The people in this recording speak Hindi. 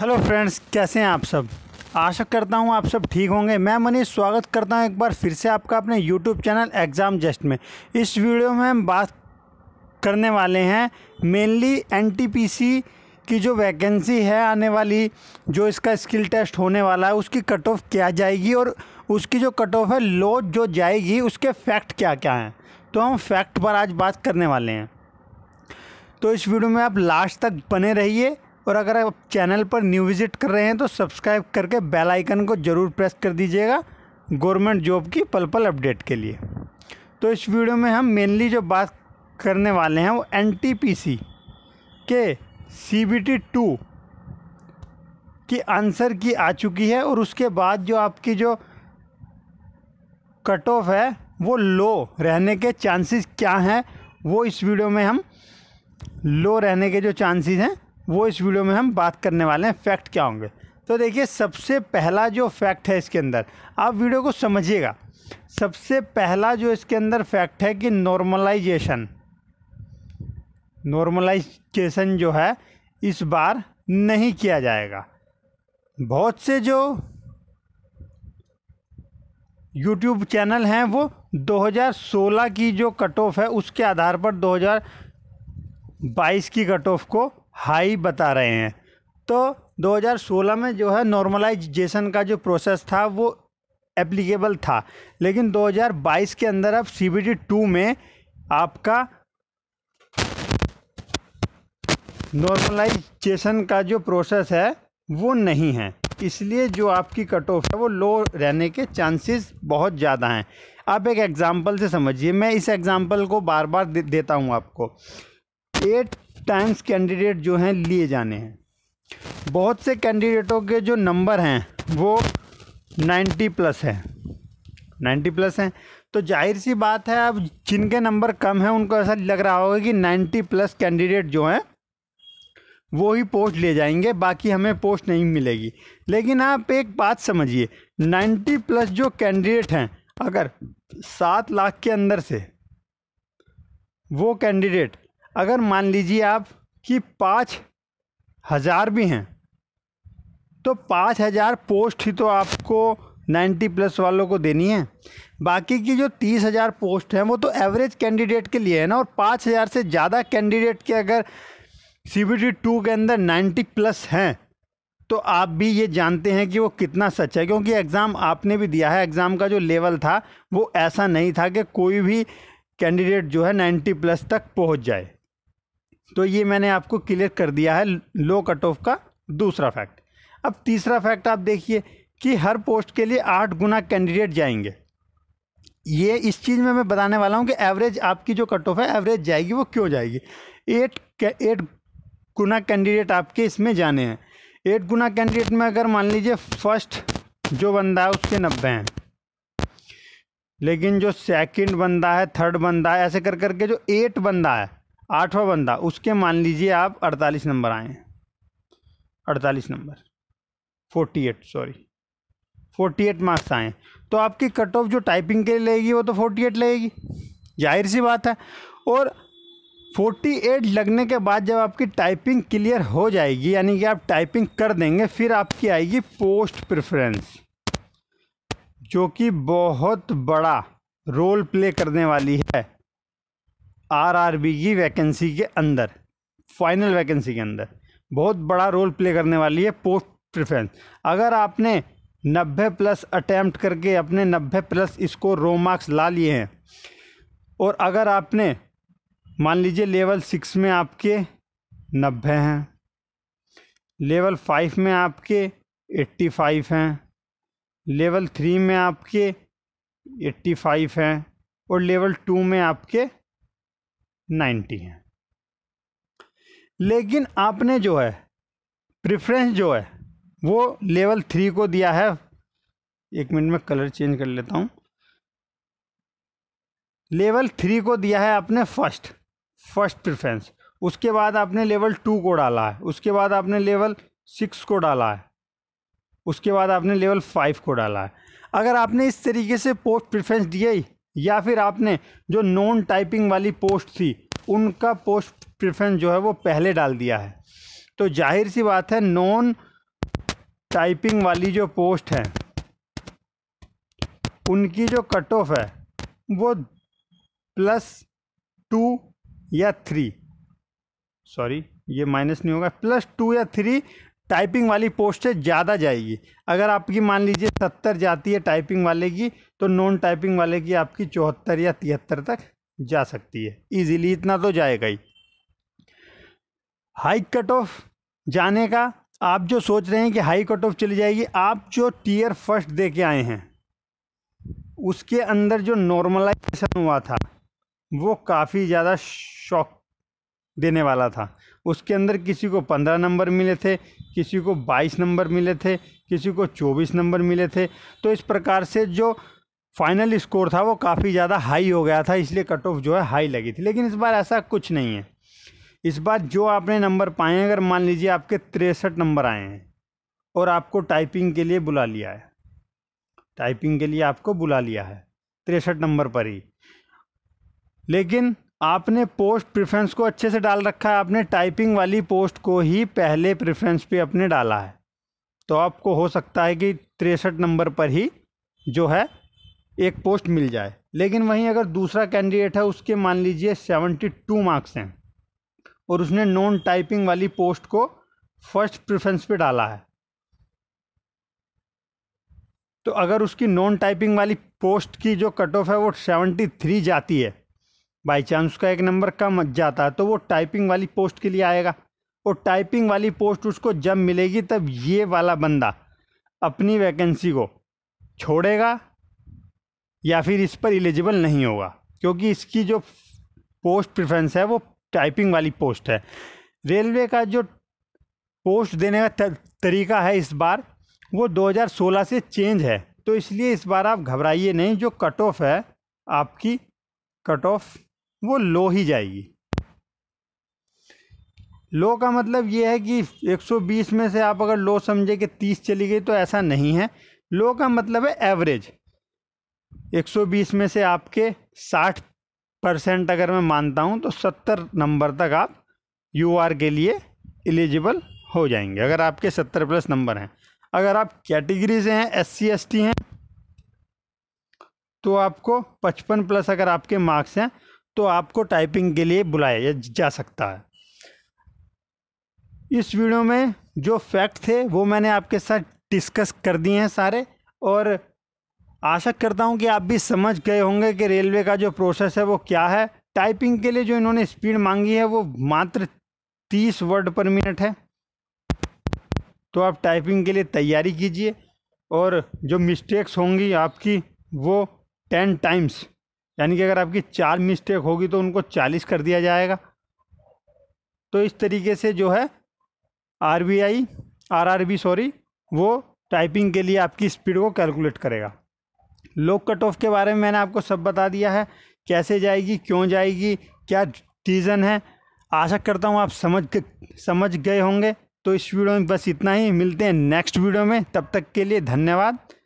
हेलो फ्रेंड्स कैसे हैं आप सब आशा करता हूं आप सब ठीक होंगे मैं मनीष स्वागत करता हूं एक बार फिर से आपका अपने यूट्यूब चैनल एग्ज़ाम जस्ट में इस वीडियो में हम बात करने वाले हैं मेनली एनटीपीसी की जो वैकेंसी है आने वाली जो इसका स्किल टेस्ट होने वाला है उसकी कट ऑफ क्या जाएगी और उसकी जो कट ऑफ है लो जो जाएगी उसके फैक्ट क्या क्या हैं तो हम फैक्ट पर आज बात करने वाले हैं तो इस वीडियो में आप लास्ट तक बने रहिए और अगर आप चैनल पर न्यू विज़िट कर रहे हैं तो सब्सक्राइब करके बेल आइकन को ज़रूर प्रेस कर दीजिएगा गवर्नमेंट जॉब की पल पल अपडेट के लिए तो इस वीडियो में हम मेनली जो बात करने वाले हैं वो N K C B T two की आंसर की आ चुकी है और उसके बाद जो आपकी जो कट ऑफ है वो लो रहने के चांसेस क्या हैं वो इस वीडियो में हम लो रहने के जो चांसेस हैं वो इस वीडियो में हम बात करने वाले हैं फैक्ट क्या होंगे तो देखिए सबसे पहला जो फैक्ट है इसके अंदर आप वीडियो को समझिएगा सबसे पहला जो इसके अंदर फैक्ट है कि नॉर्मलाइजेशन नॉर्मलाइजेशन जो है इस बार नहीं किया जाएगा बहुत से जो यूट्यूब चैनल हैं वो 2016 की जो कट ऑफ है उसके आधार पर 2022 की कट ऑफ को हाई बता रहे हैं तो 2016 में जो है नॉर्मलाइजेशन का जो प्रोसेस था वो एप्लीकेबल था लेकिन 2022 के अंदर अब सी बी टू में आपका नॉर्मलाइजेशन का जो प्रोसेस है वो नहीं है इसलिए जो आपकी कट ऑफ है वो लो रहने के चांसेस बहुत ज़्यादा हैं आप एक एग्ज़ाम्पल से समझिए मैं इस एग्ज़ाम्पल को बार बार दे, देता हूँ आपको एट टाइम्स कैंडिडेट जो हैं लिए जाने हैं बहुत से कैंडिडेटों के जो नंबर हैं वो 90 प्लस हैं 90 प्लस हैं तो जाहिर सी बात है अब जिनके नंबर कम हैं उनको ऐसा लग रहा होगा कि 90 प्लस कैंडिडेट जो हैं वो ही पोस्ट ले जाएंगे बाकी हमें पोस्ट नहीं मिलेगी लेकिन आप एक बात समझिए 90 प्लस जो कैंडिडेट हैं अगर सात लाख के अंदर से वो कैंडिडेट अगर मान लीजिए आप कि पाँच हज़ार भी हैं तो पाँच हज़ार पोस्ट ही तो आपको नाइन्टी प्लस वालों को देनी है बाकी की जो तीस हज़ार पोस्ट हैं वो तो एवरेज कैंडिडेट के लिए है ना और पाँच हज़ार से ज़्यादा कैंडिडेट के अगर सी बी टी टू के अंदर नाइन्टी प्लस हैं तो आप भी ये जानते हैं कि वो कितना सच है क्योंकि एग्ज़ाम आपने भी दिया है एग्ज़ाम का जो लेवल था वो ऐसा नहीं था कि कोई भी कैंडिडेट जो है नाइन्टी प्लस तक पहुँच जाए तो ये मैंने आपको क्लियर कर दिया है लो कट ऑफ का दूसरा फैक्ट अब तीसरा फैक्ट आप देखिए कि हर पोस्ट के लिए आठ गुना कैंडिडेट जाएंगे ये इस चीज़ में मैं बताने वाला हूँ कि एवरेज आपकी जो कट ऑफ है एवरेज जाएगी वो क्यों जाएगी एट एट गुना कैंडिडेट आपके इसमें जाने हैं एट गुना कैंडिडेट में अगर मान लीजिए फर्स्ट जो बंदा है उसके नब्बे हैं लेकिन जो सेकंड बंदा है थर्ड बंदा है ऐसे कर करके जो एट बंदा है आठवां बंदा उसके मान लीजिए आप अड़तालीस नंबर आए हैं अड़तालीस number forty eight sorry forty eight marks आए तो आपकी कट ऑफ जो टाइपिंग के लिए लगेगी वो तो फोर्टी एट लगेगी जाहिर सी बात है और फोर्टी एट लगने के बाद जब आपकी टाइपिंग क्लियर हो जाएगी यानी कि आप टाइपिंग कर देंगे फिर आपकी आएगी पोस्ट प्रेफरेंस जो कि बहुत बड़ा रोल प्ले करने वाली है आरआरबी की वैकेंसी के अंदर फाइनल वैकेंसी के अंदर बहुत बड़ा रोल प्ले करने वाली है पोस्ट प्रिफ्रेंस अगर आपने नब्बे प्लस अटैम्प्ट करके अपने नब्बे प्लस स्कोर रो मार्क्स ला लिए हैं और अगर आपने मान लीजिए लेवल सिक्स में आपके नब्बे हैं लेवल फाइव में आपके एट्टी फाइव हैं लेवल थ्री में आपके एट्टी फाइव हैं और लेवल टू में आपके नाइन्टी है लेकिन आपने जो है प्रेफरेंस जो है वो लेवल थ्री को दिया है एक मिनट में कलर चेंज कर लेता हूँ लेवल थ्री को दिया है आपने फर्स्ट फर्स्ट प्रेफरेंस उसके बाद आपने लेवल टू को डाला है उसके बाद आपने लेवल सिक्स को डाला है उसके बाद आपने लेवल फाइव को डाला है अगर आपने इस तरीके से पोस्ट प्रेफरेंस ही या फिर आपने जो नॉन टाइपिंग वाली पोस्ट थी उनका पोस्ट प्रेफरेंस जो है वो पहले डाल दिया है तो जाहिर सी बात है नॉन टाइपिंग वाली जो पोस्ट है उनकी जो कट ऑफ है वो प्लस टू या थ्री सॉरी ये माइनस नहीं होगा प्लस टू या थ्री टाइपिंग वाली पोस्ट से ज़्यादा जाएगी अगर आपकी मान लीजिए सत्तर जाती है टाइपिंग वाले की तो नॉन टाइपिंग वाले की आपकी चौहत्तर या तिहत्तर तक जा सकती है इजीली इतना तो जाएगा ही हाई कट ऑफ जाने का आप जो सोच रहे हैं कि हाई कट ऑफ चली जाएगी आप जो टीयर फर्स्ट दे के आए हैं उसके अंदर जो नॉर्मलाइजेशन हुआ था वो काफ़ी ज़्यादा शॉक देने वाला था उसके अंदर किसी को पंद्रह नंबर मिले थे किसी को बाईस नंबर मिले थे किसी को चौबीस नंबर मिले थे तो इस प्रकार से जो फाइनल स्कोर था वो काफ़ी ज़्यादा हाई हो गया था इसलिए कट ऑफ जो है हाई लगी थी लेकिन इस बार ऐसा कुछ नहीं है इस बार जो आपने नंबर पाए हैं अगर मान लीजिए आपके तिरसठ नंबर आए हैं और आपको टाइपिंग के लिए बुला लिया है टाइपिंग के लिए आपको बुला लिया है तिरसठ नंबर पर ही लेकिन आपने पोस्ट प्रेफरेंस को अच्छे से डाल रखा है आपने टाइपिंग वाली पोस्ट को ही पहले प्रेफरेंस पे अपने डाला है तो आपको हो सकता है कि तिरसठ नंबर पर ही जो है एक पोस्ट मिल जाए लेकिन वहीं अगर दूसरा कैंडिडेट है उसके मान लीजिए सेवेंटी टू मार्क्स हैं और उसने नॉन टाइपिंग वाली पोस्ट को फर्स्ट प्रेफरेंस पे डाला है तो अगर उसकी नॉन टाइपिंग वाली पोस्ट की जो कट ऑफ है वो सेवेंटी थ्री जाती है बाई चांस उसका एक नंबर कम जाता है तो वो टाइपिंग वाली पोस्ट के लिए आएगा और टाइपिंग वाली पोस्ट उसको जब मिलेगी तब ये वाला बंदा अपनी वैकेंसी को छोड़ेगा या फिर इस पर एलिजिबल नहीं होगा क्योंकि इसकी जो पोस्ट प्रेफरेंस है वो टाइपिंग वाली पोस्ट है रेलवे का जो पोस्ट देने का तरीका है इस बार वो 2016 से चेंज है तो इसलिए इस बार आप घबराइए नहीं जो कट ऑफ है आपकी कट ऑफ वो लो ही जाएगी लो का मतलब ये है कि 120 में से आप अगर लो समझे कि 30 चली गई तो ऐसा नहीं है लो का मतलब है एवरेज 120 में से आपके 60 परसेंट अगर मैं मानता हूँ तो 70 नंबर तक आप यू आर के लिए एलिजिबल हो जाएंगे अगर आपके 70 प्लस नंबर हैं अगर आप कैटेगरी से हैं एस सी एस टी हैं तो आपको 55 प्लस अगर आपके मार्क्स हैं तो आपको टाइपिंग के लिए बुलाया जा सकता है इस वीडियो में जो फैक्ट थे वो मैंने आपके साथ डिस्कस कर दिए हैं सारे और आशा करता हूँ कि आप भी समझ गए होंगे कि रेलवे का जो प्रोसेस है वो क्या है टाइपिंग के लिए जो इन्होंने स्पीड मांगी है वो मात्र तीस वर्ड पर मिनट है तो आप टाइपिंग के लिए तैयारी कीजिए और जो मिस्टेक्स होंगी आपकी वो टेन टाइम्स यानी कि अगर आपकी चार मिस्टेक होगी तो उनको चालीस कर दिया जाएगा तो इस तरीके से जो है R B I R R B sorry वो टाइपिंग के लिए आपकी स्पीड को कैलकुलेट करेगा लोक कट ऑफ के बारे में मैंने आपको सब बता दिया है कैसे जाएगी क्यों जाएगी क्या रीज़न है आशा करता हूँ आप समझ समझ गए होंगे तो इस वीडियो में बस इतना ही मिलते हैं नेक्स्ट वीडियो में तब तक के लिए धन्यवाद